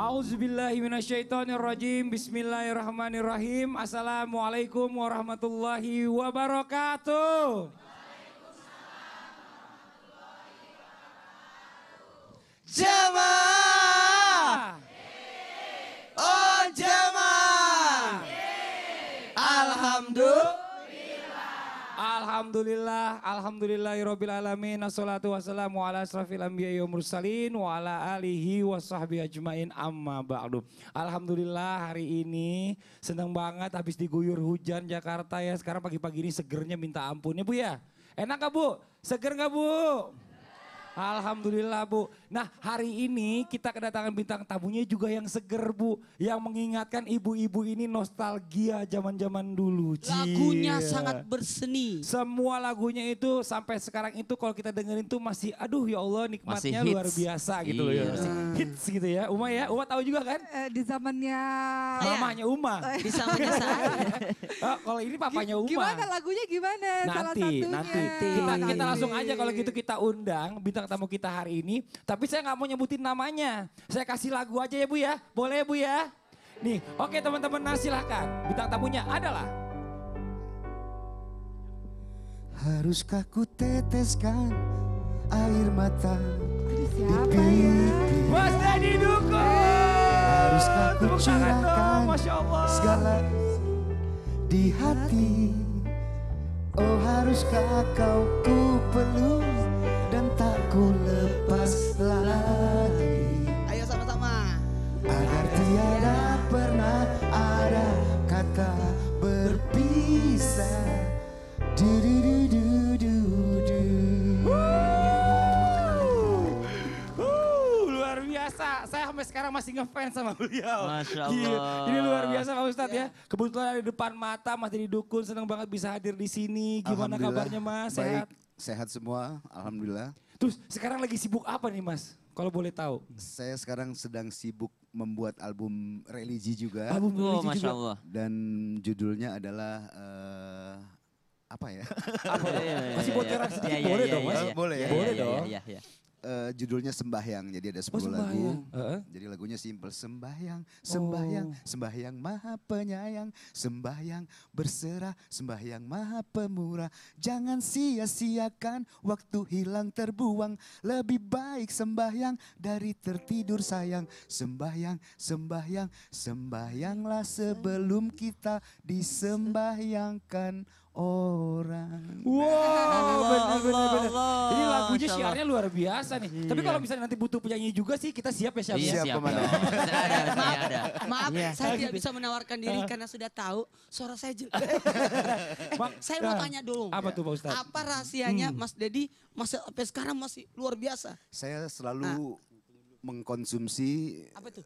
Auzubillahiminasyaitonirrojim Bismillahirrahmanirrahim Assalamualaikum warahmatullahi wabarakatuh Jamaah Oh jamaah Alhamdulillah Alhamdulillah, alhamdulillahirabbil alamin. Wassalatu wassalamu ala asrafil anbiya'i wal mursalin wa ala alihi washabbi ajmain amma ba'du. Alhamdulillah hari ini senang banget habis diguyur hujan Jakarta ya. Sekarang pagi-pagi ini segernya minta ampun ya Bu ya. Enak gak Bu? Seger gak Bu? Alhamdulillah Bu. Nah hari ini kita kedatangan bintang tamunya juga yang seger bu. Yang mengingatkan ibu-ibu ini nostalgia zaman-zaman dulu. Lagunya Cie. sangat berseni. Semua lagunya itu sampai sekarang itu kalau kita dengerin tuh masih aduh ya Allah nikmatnya luar biasa gitu loh. Ya. Iya. hits gitu ya. Uma ya, Uma tahu juga kan? Eh, di zamannya... Mamanya Uma. Di zamannya saya. oh, kalau ini papanya Uma. Gimana lagunya gimana nanti, salah satunya. Nanti, nanti. Kita, kita langsung aja kalau gitu kita undang bintang tamu kita hari ini. Tapi tapi saya nggak mau nyebutin namanya. Saya kasih lagu aja ya Bu ya. Boleh Bu ya? Nih, oke teman-teman, nah silahkan. Bintang tamunya adalah. Haruskah ku teteskan air mata siapa di ya? pipi? Ya? Mas Dedi Dukun. Haruskah ku curahkan segala di hati. Oh haruskah kau ku peluk dan tak ku lepas tiada pernah ada kata berpisah du du du du du du luar biasa saya sampai sekarang masih ngefans sama beliau Masya Allah. ini luar biasa Pak Ustadz ya. ya kebetulan ada di depan mata Mas jadi dukun senang banget bisa hadir di sini gimana kabarnya Mas sehat Baik, sehat semua Alhamdulillah Terus sekarang lagi sibuk apa nih mas? Kalau boleh tahu. Saya sekarang sedang sibuk membuat album religi juga. Album oh, Masya juga. Allah. Dan judulnya adalah uh, apa ya? Apa? Iya, iya, Masih iya, boleh boleh dong, Mas? Boleh ya? Boleh dong uh, judulnya sembahyang. Jadi ada 10 oh, lagu. Uh-huh. Jadi lagunya simple sembahyang, sembahyang, oh. sembahyang Maha Penyayang, sembahyang berserah, sembahyang Maha Pemurah. Jangan sia-siakan waktu hilang terbuang. Lebih baik sembahyang dari tertidur sayang. Sembahyang, sembahyang, sembahyanglah sebelum kita disembahyangkan orang. Wow, benar-benar. Ini Jadi lagunya siarnya luar biasa nih. Iya. Tapi kalau misalnya nanti butuh penyanyi juga sih kita siap ya siap. Iya, siap, siap ya. ada, ada. Maaf, yeah. saya tidak bisa menawarkan diri karena sudah tahu suara saya juga. eh, saya mau tanya dulu. Apa tuh Pak Ustaz? Apa rahasianya hmm. Mas Dedi masih sampai sekarang masih luar biasa? Saya selalu nah mengkonsumsi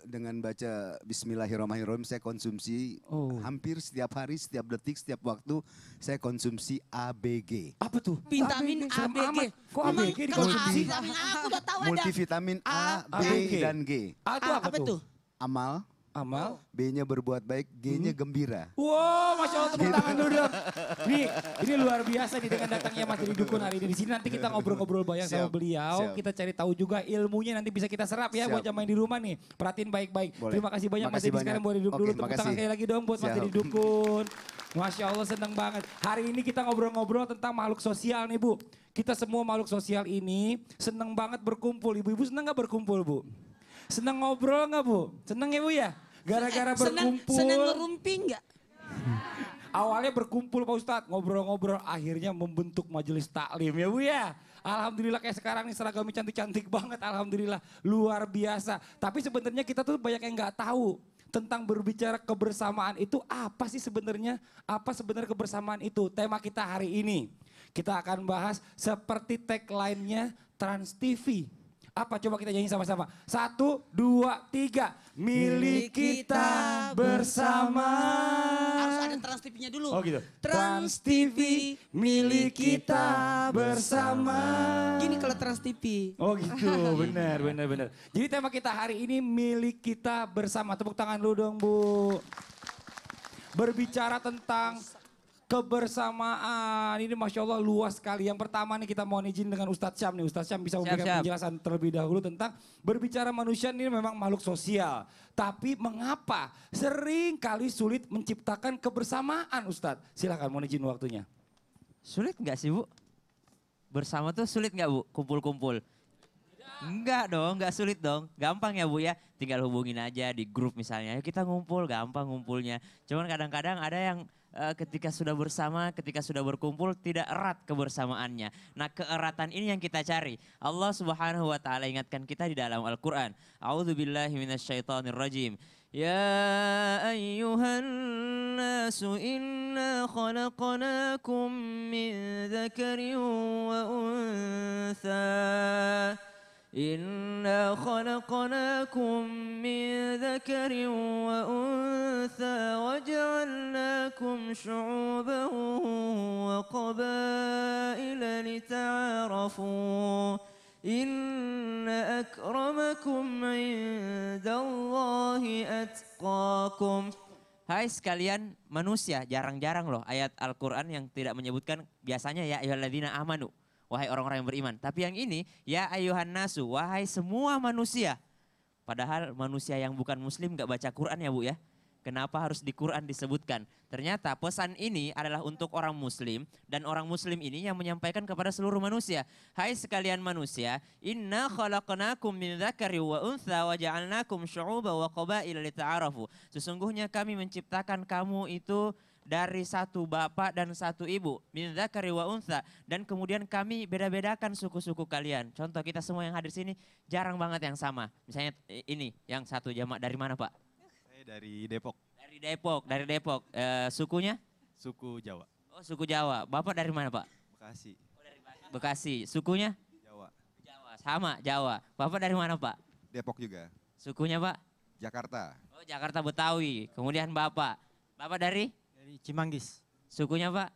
dengan baca Bismillahirrahmanirrahim saya konsumsi oh. hampir setiap hari setiap detik setiap waktu saya konsumsi ABG apa tuh vitamin ABG, kok ABG dikonsumsi multivitamin A aku udah tahu ada multivitamin A, A B, B, dan G A, A apa, apa tuh amal Amal. B-nya berbuat baik, G-nya hmm. gembira. Wow, Masya Allah tepuk gitu. tangan dulu dong. Ini, ini luar biasa nih dengan datangnya Mas Didi Dukun hari ini. Di sini nanti kita ngobrol-ngobrol banyak siap, sama beliau. Siap. Kita cari tahu juga ilmunya nanti bisa kita serap ya siap. buat main di rumah nih. Perhatiin baik-baik. Terima kasih banyak makasih Mas Didi sekarang boleh duduk okay, dulu. Tepuk makasih. tangan sekali lagi dong buat siap. Mas Didi Dukun. Masya Allah seneng banget. Hari ini kita ngobrol-ngobrol tentang makhluk sosial nih Bu. Kita semua makhluk sosial ini seneng banget berkumpul. Ibu-ibu seneng gak berkumpul Bu? Seneng ngobrol gak Bu? Seneng ya Bu ya? Gara-gara eh, berkumpul. Senang, senang ngerumpi nggak? Hmm. Awalnya berkumpul Pak Ustadz, ngobrol-ngobrol, akhirnya membentuk majelis taklim ya Bu ya. Alhamdulillah kayak sekarang nih seragamnya cantik-cantik banget, Alhamdulillah luar biasa. Tapi sebenarnya kita tuh banyak yang nggak tahu tentang berbicara kebersamaan itu apa sih sebenarnya? Apa sebenarnya kebersamaan itu? Tema kita hari ini kita akan bahas seperti tagline-nya Trans TV apa coba kita nyanyi sama-sama? Satu, dua, tiga. Milik kita bersama. Harus ada Trans TV-nya dulu. Oh gitu. Trans TV milik kita bersama. Gini kalau Trans TV. Oh gitu, benar, benar, benar. Jadi tema kita hari ini milik kita bersama. Tepuk tangan dulu dong, Bu. Berbicara tentang kebersamaan. Ini Masya Allah luas sekali. Yang pertama nih kita mohon izin dengan Ustadz Syam nih. Ustadz Syam bisa memberikan siap, siap. penjelasan terlebih dahulu tentang berbicara manusia ini memang makhluk sosial. Tapi mengapa sering kali sulit menciptakan kebersamaan Ustadz? Silahkan mohon izin waktunya. Sulit nggak sih Bu? Bersama tuh sulit nggak Bu kumpul-kumpul? Enggak dong, enggak sulit dong. Gampang ya Bu ya. Tinggal hubungin aja di grup misalnya. kita ngumpul, gampang ngumpulnya. Cuman kadang-kadang ada yang Eh, ketika sudah bersama, ketika sudah berkumpul tidak erat kebersamaannya. Nah, keeratan ini yang kita cari. Allah Subhanahu wa taala ingatkan kita di dalam Al-Qur'an. A'udzubillahi minasyaitonirrajim. Ya ayyuhan أيها inna khalaqnakum min dzakarin wa وأنثى إنا خلقناكم من ذكر وأنثى وجعلناكم شعوبا وقبائل لتعارفوا إن أكرمكم عند الله أتقاكم Hai sekalian manusia, jarang-jarang loh ayat Al-Quran yang tidak menyebutkan biasanya ya ayuhalladzina amanu wahai orang-orang yang beriman. Tapi yang ini, ya ayuhan nasu, wahai semua manusia. Padahal manusia yang bukan muslim gak baca Quran ya Bu ya. Kenapa harus di Quran disebutkan? Ternyata pesan ini adalah untuk orang muslim dan orang muslim ini yang menyampaikan kepada seluruh manusia. Hai sekalian manusia, inna khalaqnakum min dhakari wa untha wa ja'alnakum syu'uba wa li ta'arafu. Sesungguhnya kami menciptakan kamu itu dari satu bapak dan satu ibu. minta dzakari wa Dan kemudian kami beda-bedakan suku-suku kalian. Contoh kita semua yang hadir sini jarang banget yang sama. Misalnya ini yang satu jamak dari mana Pak? dari Depok. Dari Depok, dari Depok. E, sukunya? Suku Jawa. Oh suku Jawa. Bapak dari mana Pak? Bekasi. Oh, dari Bekasi. Sukunya? Jawa. Jawa, sama Jawa. Bapak dari mana Pak? Depok juga. Sukunya Pak? Jakarta. Oh, Jakarta Betawi. Kemudian Bapak. Bapak dari? Dari Cimanggis. Sukunya Pak?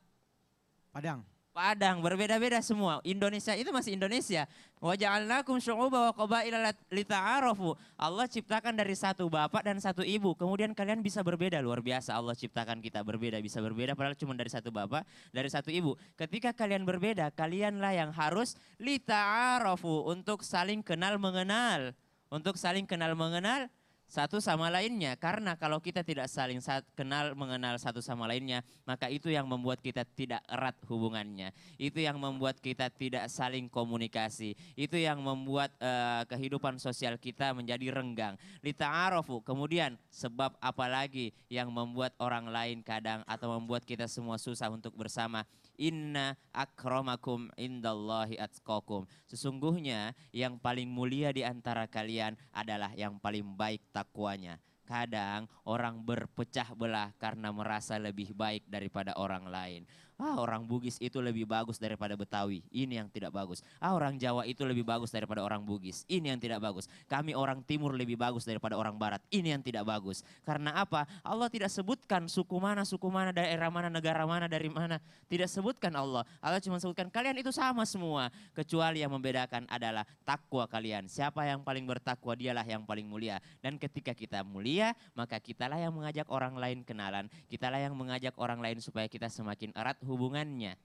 Padang. Padang, berbeda-beda semua. Indonesia itu masih Indonesia. Waja'alnakum syu'uba wa qabaila lita'arofu. Allah ciptakan dari satu bapak dan satu ibu. Kemudian kalian bisa berbeda luar biasa. Allah ciptakan kita berbeda, bisa berbeda padahal cuma dari satu bapak, dari satu ibu. Ketika kalian berbeda, kalianlah yang harus litaarofu untuk saling kenal mengenal. Untuk saling kenal mengenal satu sama lainnya. Karena kalau kita tidak saling kenal mengenal satu sama lainnya, maka itu yang membuat kita tidak erat hubungannya. Itu yang membuat kita tidak saling komunikasi. Itu yang membuat uh, kehidupan sosial kita menjadi renggang. Lita'arofu, kemudian sebab apa lagi yang membuat orang lain kadang atau membuat kita semua susah untuk bersama Inna akromakum indallahi atskokum. Sesungguhnya yang paling mulia di antara kalian adalah yang paling baik takwanya. Kadang orang berpecah belah karena merasa lebih baik daripada orang lain. Ah, orang Bugis itu lebih bagus daripada Betawi. Ini yang tidak bagus. Ah, orang Jawa itu lebih bagus daripada orang Bugis. Ini yang tidak bagus. Kami orang Timur lebih bagus daripada orang Barat. Ini yang tidak bagus. Karena apa? Allah tidak sebutkan suku mana, suku mana, daerah mana, negara mana, dari mana. Tidak sebutkan Allah. Allah cuma sebutkan kalian itu sama semua. Kecuali yang membedakan adalah takwa kalian. Siapa yang paling bertakwa dialah yang paling mulia. Dan ketika kita mulia, dia, maka kitalah yang mengajak orang lain kenalan. Kitalah yang mengajak orang lain supaya kita semakin erat hubungannya.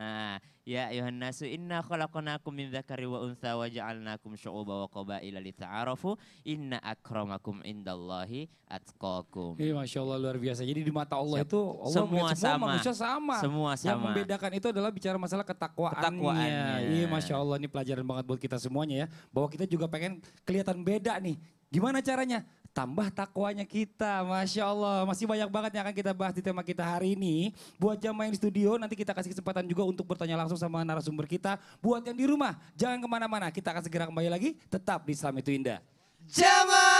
Nah, ya ayuhan inna khalaqnakum min dzakari wa untha wa ja'alnakum syu'uba wa qabaila lita'arafu inna akramakum indallahi atqakum. Iya, Masya Allah luar biasa. Jadi di mata Allah Siap. itu Allah semua, semua sama. manusia sama. Semua sama. Yang membedakan itu adalah bicara masalah ketakwaannya. ketakwaannya. Iya, Masya Allah ini pelajaran banget buat kita semuanya ya. Bahwa kita juga pengen kelihatan beda nih. Gimana caranya? tambah takwanya kita. Masya Allah, masih banyak banget yang akan kita bahas di tema kita hari ini. Buat jamaah yang di studio, nanti kita kasih kesempatan juga untuk bertanya langsung sama narasumber kita. Buat yang di rumah, jangan kemana-mana. Kita akan segera kembali lagi, tetap di Islam itu indah. Jamaah!